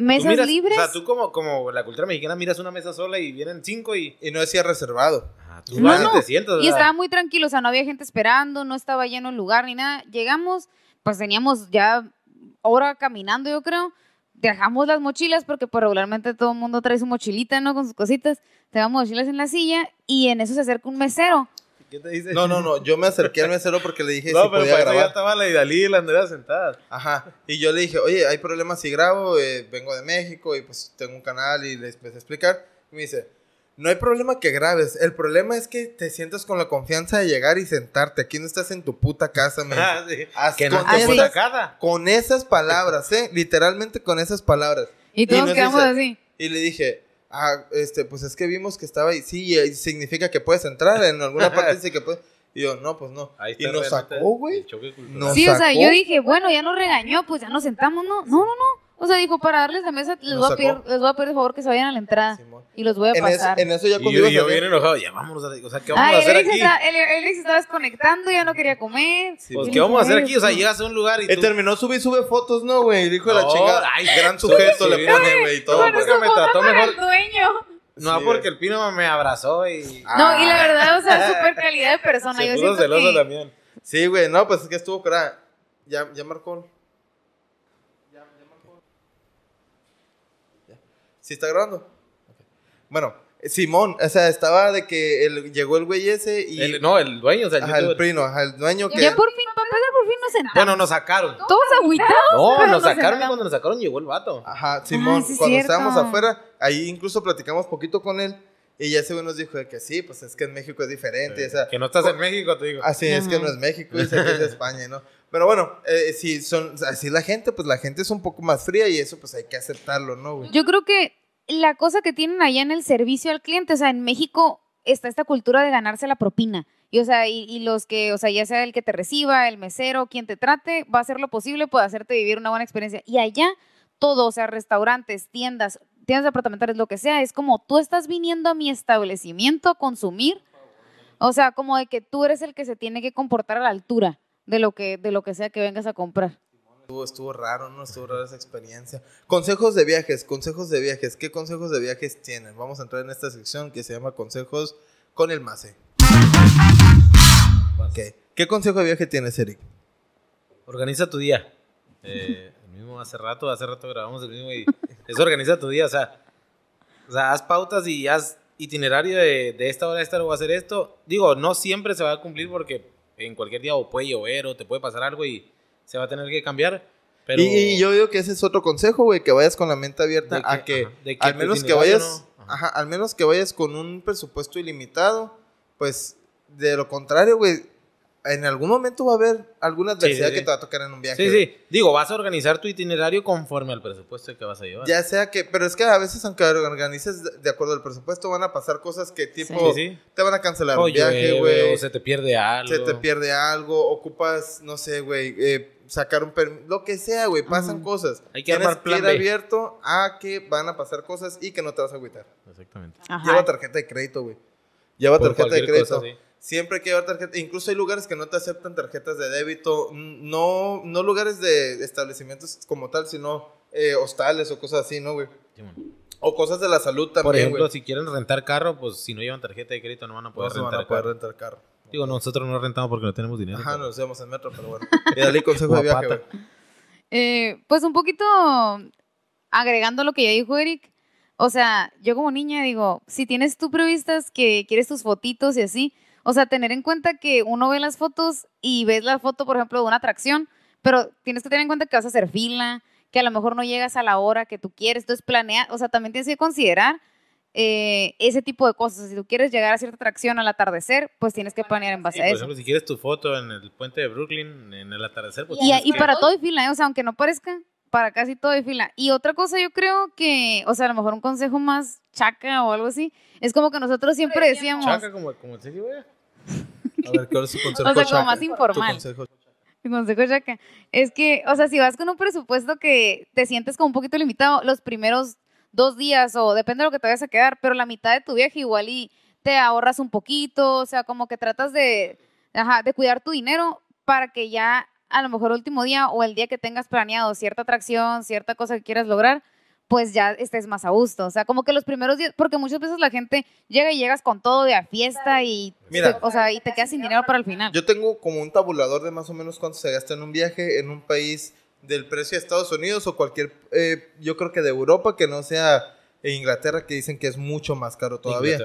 ¿Mesas libres? O sea, tú como, como la cultura mexicana miras una mesa sola y vienen cinco y... no decía reservado. Ah, y estaba muy tranquilo, o sea, no había gente esperando, no estaba lleno el lugar ni nada. Llegamos, pues teníamos ya hora caminando, yo creo. Dejamos las mochilas porque por pues, regularmente todo el mundo trae su mochilita, ¿no? Con sus cositas. damos mochilas en la silla y en eso se acerca un mesero. ¿Qué te dice? No, no, no. Yo me acerqué al mesero porque le dije no, si podía grabar. No, pero estaba la Idalí y la Andrea sentadas. Ajá. Y yo le dije, oye, hay problemas si grabo. Eh, vengo de México y pues tengo un canal y les empecé a explicar. Y me dice, no hay problema que grabes. El problema es que te sientas con la confianza de llegar y sentarte. Aquí no estás en tu puta casa, me ah, sí. Que no con, puta Con esas palabras, ¿eh? Literalmente con esas palabras. Y todos y quedamos así. Y le dije, ah, este, pues es que vimos que estaba ahí, sí, significa que puedes entrar, en alguna parte que Y yo, no, pues no. y nos sacó, güey. Sí, o sea, yo dije, bueno, ya nos regañó, pues ya nos sentamos, no, no, no, no. O sea, dijo, para darles la mesa, les voy a, pedir, les a, pedir, favor que se vayan a la entrada. Y los voy a pasar. En, eso ya conmigo. Y yo, yo bien enojado, ya vámonos. A, o sea, ¿qué vamos a hacer aquí? Está, el, estaba desconectando, ya no quería comer. pues, ¿qué vamos a hacer aquí? O sea, llegas a un lugar y. Eh, terminó, sube sube fotos, ¿no, güey? Dijo la chingada. Ay, gran sujeto le pone, güey, y todo. porque me trató mejor. No, porque el pino me abrazó y. No, y la ah. verdad, o sea, súper calidad de persona. yo que... también. Sí, güey, no, pues es que estuvo cara. Ah, ya, ya marcó ¿Sí está grabando? Bueno, eh, Simón, o sea, estaba de que llegó el güey ese y. no, el dueño, o sea, ajá, el primo, ajá, el dueño que. Ya por fin, papá, ya por fin nos sentamos. Bueno, nos sacaron. Todos agüitados. No, nos sacaron y cuando nos sacaron llegó el vato. Ajá, Simón, cuando estábamos afuera, ahí incluso platicamos poquito con él. Y ya ese güey nos dijo de que sí, pues es que en México es diferente. Eh, o sea, que no estás en México, te digo. Así es, que no es México, es, que es España, ¿no? Pero bueno, eh, si son así la gente, pues la gente es un poco más fría y eso pues hay que aceptarlo, ¿no, güey? Yo creo que la cosa que tienen allá en el servicio al cliente. O sea, en México está esta cultura de ganarse la propina. Y, o sea, y, los que, o sea, ya sea el que te reciba, el mesero, quien te trate, va a hacer lo posible para hacerte vivir una buena experiencia. Y allá todo, o sea, restaurantes, tiendas, tiendas departamentales, lo que sea, es como tú estás viniendo a mi establecimiento a consumir. O sea, como de que tú eres el que se tiene que comportar a la altura de lo que, de lo que sea que vengas a comprar. Estuvo, estuvo raro, ¿no? Estuvo rara esa experiencia. Consejos de viajes, consejos de viajes. ¿Qué consejos de viajes tienen? Vamos a entrar en esta sección que se llama Consejos con el Mace. Okay. ¿Qué consejo de viaje tienes, Eric? Organiza tu día. Eh, el mismo hace rato, hace rato grabamos el mismo y es organiza tu día, o sea, o sea haz pautas y haz itinerario de, de esta hora esta hora voy a hacer esto. Digo, no siempre se va a cumplir porque en cualquier día o puede llover o te puede pasar algo y se va a tener que cambiar. Y, yo digo que ese es otro consejo, güey, que vayas con la mente abierta a que, al menos que vayas, al menos que vayas con un presupuesto ilimitado, pues de lo contrario, güey, en algún momento va a haber alguna adversidad que te va a tocar en un viaje. Sí, sí. Digo, vas a organizar tu itinerario conforme al presupuesto que vas a llevar. Ya sea que, pero es que a veces aunque organices de acuerdo al presupuesto van a pasar cosas que tipo te van a cancelar un viaje, güey. O se te pierde algo. Se te pierde algo, ocupas, no sé, güey, eh, sacar un permiso, lo que sea, güey, pasan cosas. Hay que Tienes que ir abierto a que van a pasar cosas y que no te vas a agüitar. Exactamente. Lleva tarjeta de crédito, güey. Lleva tarjeta de crédito. Siempre hay que llevar tarjeta. Incluso hay lugares que no te aceptan tarjetas de débito. No, no lugares de establecimientos como tal, sino eh, hostales o cosas así, ¿no, güey? O cosas de la salud también. Por ejemplo, si quieren rentar carro, pues si no llevan tarjeta de crédito no van a poder, rentar carro. Digo, nosotros no rentamos porque no tenemos dinero. Ajá, nos llevamos en metro, pero bueno. Y dale consejo de viaje, eh, pues un poquito agregando lo que ya dijo Eric. O sea, yo como niña digo, si tienes tú previstas que quieres tus fotitos y así, o sea, tener en cuenta que uno ve las fotos y ves la foto, por ejemplo, de una atracción, pero tienes que tener en cuenta que vas a hacer fila, que a lo mejor no llegas a la hora que tú quieres, entonces planea, o sea, también tienes que considerar eh, ese tipo de cosas. Si tú quieres llegar a cierta atracción al atardecer, pues tienes que planear en base a eso. Por ejemplo, si quieres tu foto en el puente de Brooklyn, en el atardecer, pues Y, y para todo y fila, ¿eh? o sea, aunque no parezca, para casi todo y fila. Y otra cosa, yo creo que, o sea, a lo mejor un consejo más chaca o algo así, es como que nosotros siempre decíamos. Chaca, como, como A ver, es o sea, como más informal. Mi consejo, Chaca, es que, o sea, si vas con un presupuesto que te sientes como un poquito limitado, los primeros dos días o depende de lo que te vayas a quedar, pero la mitad de tu viaje igual y te ahorras un poquito, o sea, como que tratas de, de cuidar tu dinero para que ya a lo mejor el último día o el día que tengas planeado cierta atracción, cierta cosa que quieras lograr, pues ya estés más a gusto. O sea, como que los primeros días, porque muchas veces la gente llega y llegas con todo de a fiesta y, o y te quedas sin dinero para el final. Yo tengo como un tabulador de más o menos cuánto se gasta en un viaje en un país del precio de Estados Unidos o cualquier, eh, yo creo que de Europa, que no sea Inglaterra, que dicen que es mucho más caro todavía.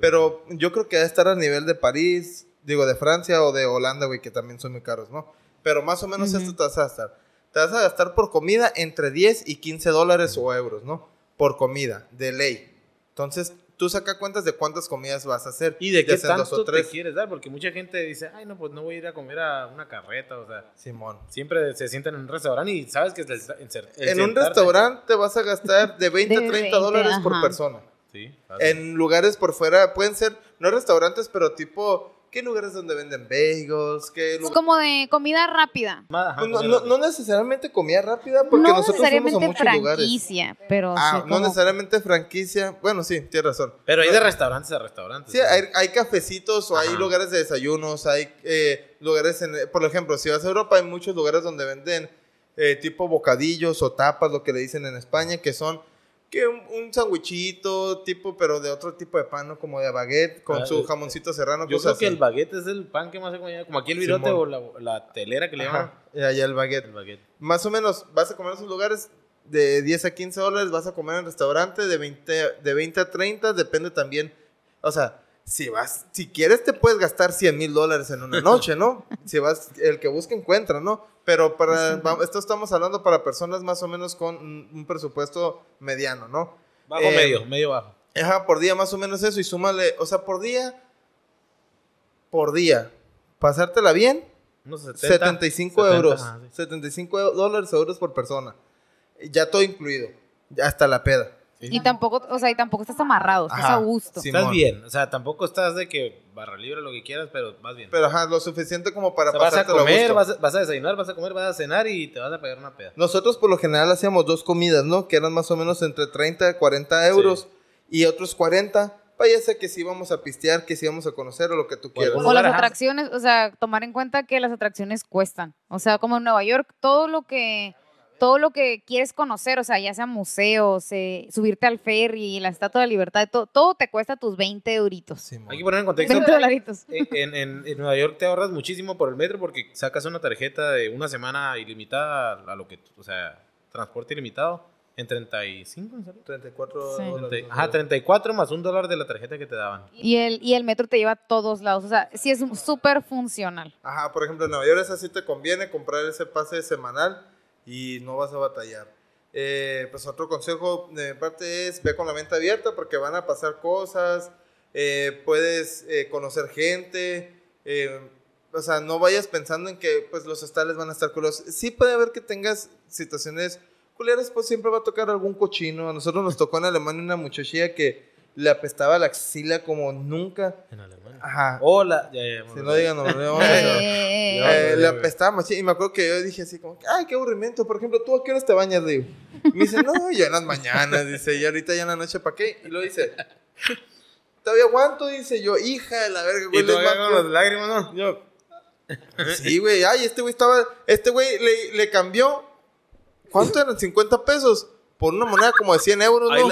Pero yo creo que debe estar a nivel de París, digo, de Francia o de Holanda, güey, que también son muy caros, ¿no? Pero más o menos esto te vas a gastar. Te vas a gastar por comida entre 10 y 15 dólares o euros, ¿no? Por comida, de ley. Entonces, Tú saca cuentas de cuántas comidas vas a hacer. Y de qué tanto te quieres dar, porque mucha gente dice, ay, no, pues no voy a ir a comer a una carreta, o sea. Simón. Siempre se sientan en un restaurante y sabes que es En un restaurante vas a gastar de 20 a 30 dólares por persona. Sí, En lugares por fuera, pueden ser, no restaurantes, pero tipo ¿Qué lugares donde venden bagels? ¿Qué es como de comida rápida. Pues no, no, necesariamente comida rápida, porque no nosotros somos a franquicia, Pero ah, no necesariamente franquicia. Bueno, sí, tienes razón. Pero hay de restaurantes a restaurantes. Sí, Hay, cafecitos o hay lugares de desayunos, hay eh, lugares en... Por ejemplo, si vas a Europa hay muchos lugares donde venden eh, tipo bocadillos o tapas, lo que le dicen en España, que son que un, sandwichito, tipo, pero de otro tipo de pan, ¿no? Como de baguette, con ah, su eh, jamoncito serrano. Yo creo que el baguette es el pan que más se come, como aquí el virote o la, telera que le llaman. Eh, allá el baguette. Más o menos, vas a comer en esos lugares de 10 a 15 dólares, vas a comer en restaurante de 20, de 20 a 30, depende también. O sea, si vas, si quieres te puedes gastar 100 mil dólares en una noche, ¿no? Si vas, el que busca encuentra, ¿no? Pero para, esto estamos hablando para personas más o menos con un presupuesto mediano, ¿no? Bajo eh, medio, medio bajo. Ajá, por día más o menos eso y súmale, o sea, por día, por día, pasártela bien, 75 euros, 75 dólares, euros por persona, ya todo incluido, hasta la peda. Y tampoco, o sea, y tampoco estás amarrado, estás a gusto. Estás bien, o sea, tampoco estás de que barra libre lo que quieras, pero más bien. Pero ajá, lo suficiente como para pasarte vas a comer, vas, a, desayunar, vas a comer, vas a cenar y te vas a pagar una peda. Nosotros por lo general hacíamos dos comidas, ¿no? Que eran más o menos entre 30 y 40 euros y otros 40 Váyase que si vamos a pistear, que si vamos a conocer o lo que tú quieras. O las atracciones, o sea, tomar en cuenta que las atracciones cuestan. O sea, como en Nueva York, todo lo que todo lo que quieres conocer, o sea, ya sea museos, eh, subirte al ferry, la Estatua de la Libertad, todo, te cuesta tus 20 euritos. Hay que poner en contexto. 20 dolaritos. En, en, en, Nueva York te ahorras muchísimo por el metro porque sacas una tarjeta de una semana ilimitada a lo que, o sea, transporte ilimitado en 35, ¿en 34 dólares. Ajá, 34 más un dólar de la tarjeta que te daban. Y el, y el metro te lleva a todos lados, o sea, sí es súper funcional. Ajá, por ejemplo, en Nueva York es así, te conviene comprar ese pase semanal y no vas a batallar. Eh, pues otro consejo de parte es ve con la mente abierta porque van a pasar cosas, eh, puedes eh, conocer gente, o sea, no vayas pensando en que pues los estales van a estar culos. Sí puede haber que tengas situaciones culeras, pues siempre va a tocar algún cochino. A nosotros nos tocó en Alemania una muchachilla que le apestaba la axila como nunca. En Alemania. Ajá. Hola. Ya, ya, si no digan, no, no, Le apestaba más. Y me acuerdo que yo dije así como, ay, qué aburrimiento. Por ejemplo, ¿tú a qué horas te bañas, Digo? Y me dice, no, ya en las mañanas. Dice, y ahorita ya en la noche, ¿para qué? Y lo dice, todavía aguanto. Dice yo, hija de la verga, güey. Y luego con las lágrimas, ¿no? Yo, sí, güey. Ay, este güey estaba, este güey le, le cambió, ¿cuánto eran? ¿50 pesos? Por una moneda como de 100 euros, ¿no?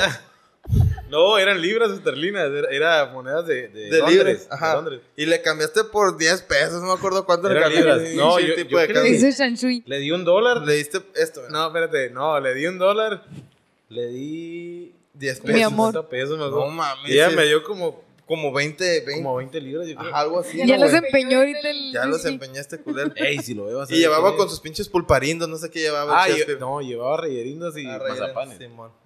No, eran libras esterlinas, era, monedas de, Londres, de, Londres, Y le cambiaste por 10 pesos, no me acuerdo cuánto le cambiaste. No, yo, tipo yo de le, le di un dólar. Le diste esto. No, espérate, no, le di un dólar. Le di 10 pesos. Mi amor. pesos no mames. Y ella me dio como como 20, 20, Como 20 libras, yo algo así. Ya los empeñó ahorita el... Ya los empeñó este culero. Ey, si lo veo así. Y llevaba con sus pinches pulparindos, no sé qué llevaba. Ah, no, llevaba reyerindos y ah, mazapanes.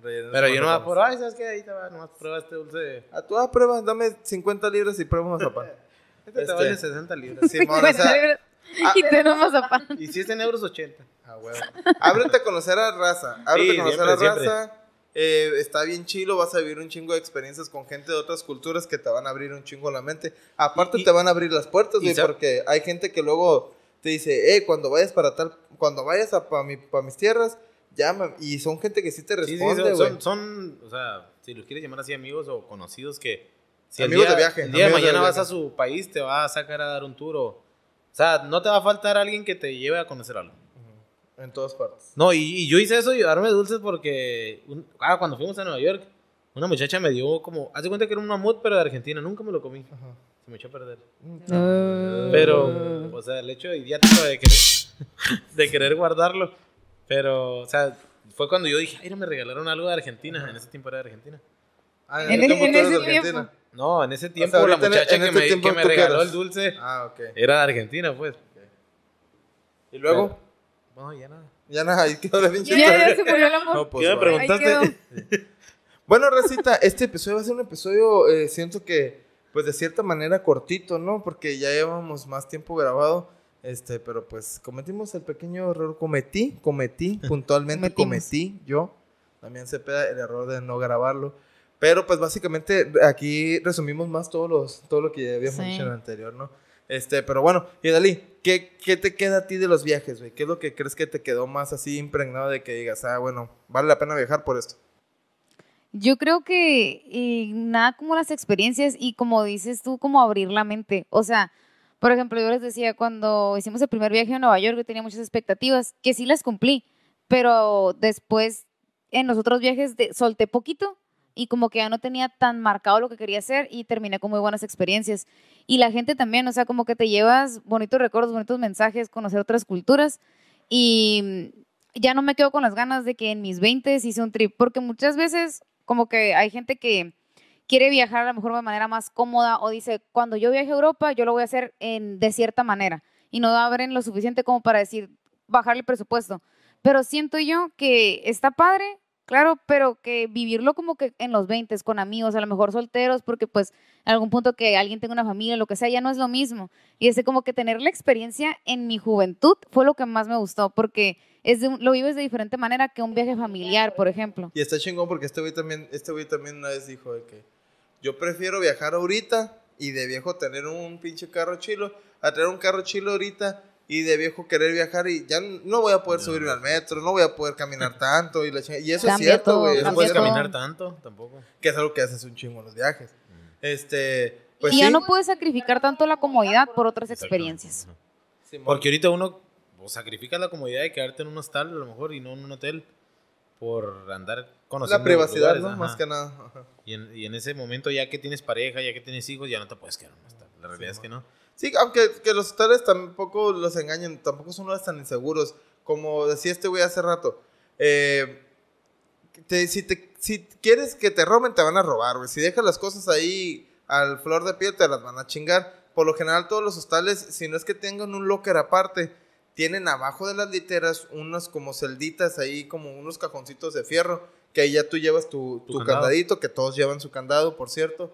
Pero yo no por, ay, ¿sabes qué? Ahí te va, nomás prueba este dulce. A ah, todas ah, pruebas, dame 50 libras y prueba un mazapán. este, te vale 60 este. libras. Simón, o y te no mazapán. Y si es en euros 80. Ah, huevo. Ábrete a conocer a raza. Ábrete a conocer a raza. Eh, está bien chilo, vas a vivir un chingo de experiencias con gente de otras culturas que te van a abrir un chingo la mente. Aparte te van a abrir las puertas, porque hay gente que luego te dice, eh, cuando vayas para tal, cuando vayas a para mis tierras, llama. Y son gente que sí te responde, güey. son, o sea, si los quieres llamar así amigos o conocidos que... amigos de viaje. El día mañana vas a su país, te va a sacar a dar un tour o... sea, no te va a faltar alguien que te lleve a conocer algo. En todas partes. No, y, yo hice eso, darme dulces, porque ah, cuando fuimos a Nueva York, una muchacha me dio como. Hace cuenta que era un mamut, pero de Argentina. Nunca me lo comí. Se me echó a perder. Pero, o sea, el hecho idiático de querer, guardarlo. Pero, o sea, fue cuando yo dije, ay, no, me regalaron algo de Argentina. En ese tiempo era de Argentina. Ah, en, e- ese tiempo. No, en ese tiempo la e- muchacha que, este me, regaló el dulce ah, era de Argentina, pues. ¿Y luego? Bueno, ya nada. Ya nada, ahí quedó la pinche Ya, se murió el amor. Pues, me preguntaste? bueno, Recita, este episodio va a ser un episodio, eh, siento que, pues de cierta manera cortito, ¿no? Porque ya llevamos más tiempo grabado. Este, pero pues cometimos el pequeño error, cometí, cometí, puntualmente cometí yo, también se pega el error de no grabarlo. Pero pues básicamente aquí resumimos más todos los, todo lo que ya habíamos dicho en el anterior, ¿no? Este, pero bueno, y Dalí, ¿qué, te queda a ti de los viajes, güey? ¿Qué es lo que crees que te quedó más así impregnado de que digas, ah, bueno, vale la pena viajar por esto? Yo creo que nada como las experiencias y como dices tú, como abrir la mente. O sea, por ejemplo, yo les decía, cuando hicimos el primer viaje a Nueva York, yo tenía muchas expectativas, que sí las cumplí, pero después en los otros viajes solté poquito y como que ya no tenía tan marcado lo que quería hacer y terminé con muy buenas experiencias. Y la gente también, o sea, como que te llevas bonitos recuerdos, bonitos mensajes, conocer otras culturas y ya no me quedo con las ganas de que en mis 20 hice un trip, porque muchas veces como que hay gente que quiere viajar a lo mejor de manera más cómoda o dice, cuando yo viaje a Europa, yo lo voy a hacer en, de cierta manera y no abren lo suficiente como para decir, bajar el presupuesto. Pero siento yo que está padre Claro, pero que vivirlo como que en los 20 con amigos, a lo mejor solteros, porque pues en algún punto que alguien tenga una familia, lo que sea, ya no es lo mismo. Y ese como que tener la experiencia en mi juventud fue lo que más me gustó, porque es lo vives de diferente manera que un viaje familiar, por ejemplo. Y está chingón porque este güey también, este también una vez dijo de que yo prefiero viajar ahorita y de viejo tener un pinche carro chilo, a tener un carro chilo ahorita y de viejo querer viajar y ya no voy a poder subirme al metro, no voy a poder caminar tanto y, eso es cierto, güey. No puedes caminar tanto tampoco. Que es algo que haces un chingo en los viajes. Mm. Este, pues y ya no puedes sacrificar tanto la comodidad por otras experiencias. Porque ahorita uno sacrifica la comodidad de quedarte en un hostal a lo mejor y no en un hotel por andar conociendo la privacidad, ¿no? más que nada. Y en, y en, ese momento ya que tienes pareja, ya que tienes hijos, ya no te puedes quedar en un hostal. La realidad es que no. Sí, aunque que los hostales tampoco los engañen, tampoco son tan inseguros. Como decía este güey hace rato, eh, si, te, si quieres que te roben, te van a robar, güey. Si dejas las cosas ahí al flor de piel, te las van a chingar. Por lo general, todos los hostales, si no es que tengan un locker aparte, tienen abajo de las literas unas como celditas ahí, como unos cajoncitos de fierro, que ahí ya tú llevas tu, tu, candadito, que todos llevan su candado, por cierto.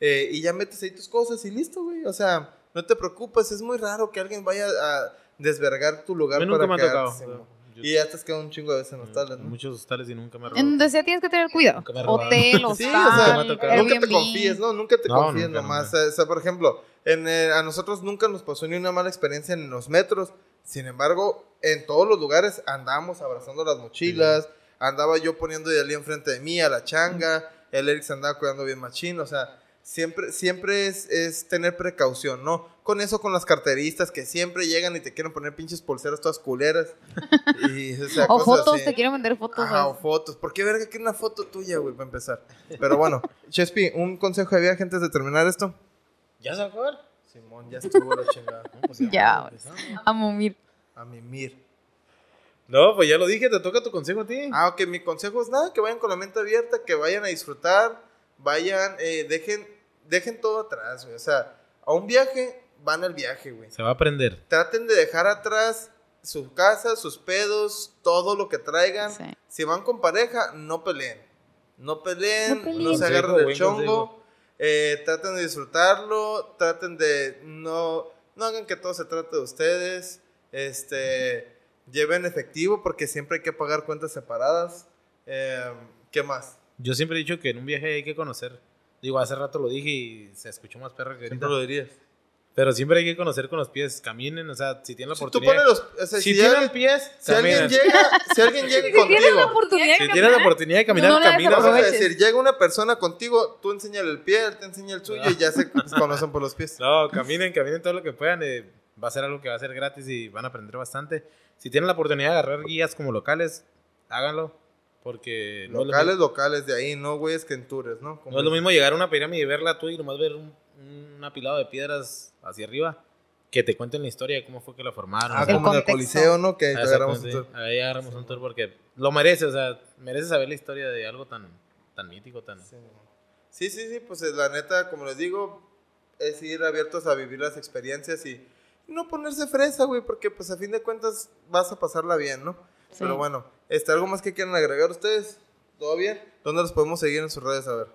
Eh, y ya metes ahí tus cosas y listo, güey. O sea, no te preocupes, es muy raro que alguien vaya a desvergar tu lugar. nunca para quedarse. Y ya te has quedado un chingo de veces en hostales, mm, ¿no? Muchos hostales y nunca me robaron. En Entonces tienes que tener cuidado. Hotel, hostal, o sea, nunca te confíes, ¿no? Nunca te confíes nomás. O sea, por ejemplo, en eh, a nosotros nunca nos pasó ni una mala experiencia en los metros. Sin embargo, en todos los lugares andamos abrazando las mochilas. Andaba yo poniendo de enfrente de mí a la changa. El Eric se andaba cuidando bien machín. O sea, siempre, siempre es, tener precaución, ¿no? Con eso, con las carteristas que siempre llegan y te quieren poner pinches pulseras todas culeras. Y, o, fotos, te quieren vender fotos. Ah, fotos. ¿Por qué verga que una foto tuya, güey, para empezar? Pero bueno, Chespi, un consejo de viaje antes de terminar esto. ¿Ya se acuerdan? Simón, ya estuvo la chingada. ¿no? Pues ya, pues, a mimir. A mimir. No, pues ya lo dije, te toca tu consejo a ti. Ah, ok, mi consejo es nada, que vayan con la mente abierta, que vayan a disfrutar, vayan, eh, dejen, dejen todo atrás, güey. O sea, a un viaje, van al viaje, güey. Se va a aprender. Traten de dejar atrás su casa, sus pedos, todo lo que traigan. Si van con pareja, no peleen. No peleen, no, se agarren del chongo. Eh, traten de disfrutarlo, traten de no, no hagan que todo se trate de ustedes. Este, lleven efectivo porque siempre hay que pagar cuentas separadas. Em, ¿Qué más? Yo siempre he dicho que en un viaje hay que conocer. Digo, hace rato lo dije y se escuchó más perra que Siempre lo dirías. Pero siempre hay que conocer con los pies. Caminen, o sea, si tienen la si oportunidad. Tú pones los, si, tienen pies, si alguien llega, si alguien llega contigo. si tienen la oportunidad de caminar, no, no camina. decir, llega una persona contigo, tú enseña el pie, él te enseña el suyo y ya se conocen por los pies. No, caminen, caminen todo lo que puedan. Eh, va a ser algo que va a ser gratis y van a aprender bastante. Si tienen la oportunidad de agarrar guías como locales, háganlo. Porque. Locales, locales de ahí, no güey, es que en tours, ¿no? no es lo mismo llegar a una pirámide y verla tú y nomás ver un, un apilado de piedras hacia arriba que te cuenten la historia de cómo fue que la formaron. Ah, como en el Coliseo, ¿no? Que agarramos un tour. Ahí agarramos un tour porque lo merece, o sea, merece saber la historia de algo tan, tan mítico, tan... Sí. sí, sí, sí, pues la neta, como les digo, es ir abiertos a vivir las experiencias y no ponerse fresa, güey, porque pues a fin de cuentas vas a pasarla bien, ¿no? Pero bueno, este, ¿algo más que quieran agregar ustedes? ¿Todo bien? ¿Dónde los podemos seguir en sus redes? A ver.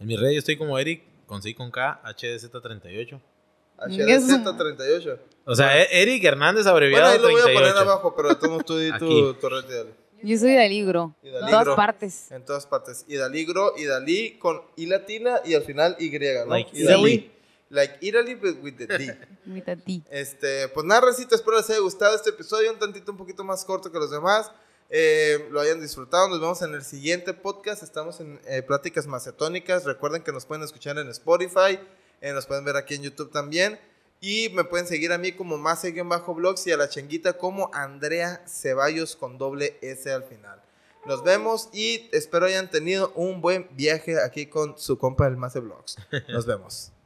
En mi red yo estoy como Eric, con C con K, HDZ38. HDZ38. O sea, e, Eric Hernández abreviado bueno, ahí lo voy a poner abajo, pero tú, tú, di tu, red y Yo soy Daligro. En todas partes. En todas partes. Y Daligro, Dalí con I latina y al final Y, ¿no? Like, Like Italy, but with the D. with the Este, pues nada, recito, espero les haya gustado este episodio, un tantito, un poquito más corto que los demás. Eh, lo hayan disfrutado. Nos vemos en el siguiente podcast. Estamos en eh, Pláticas Macetónicas. Recuerden que nos pueden escuchar en Spotify, eh, nos pueden ver aquí en YouTube también. Y me pueden seguir a mí como bajo blogs y a la changuita como Andrea Ceballos con doble S al final. Nos vemos y espero hayan tenido un buen viaje aquí con su compa del Mace Blogs. Nos vemos.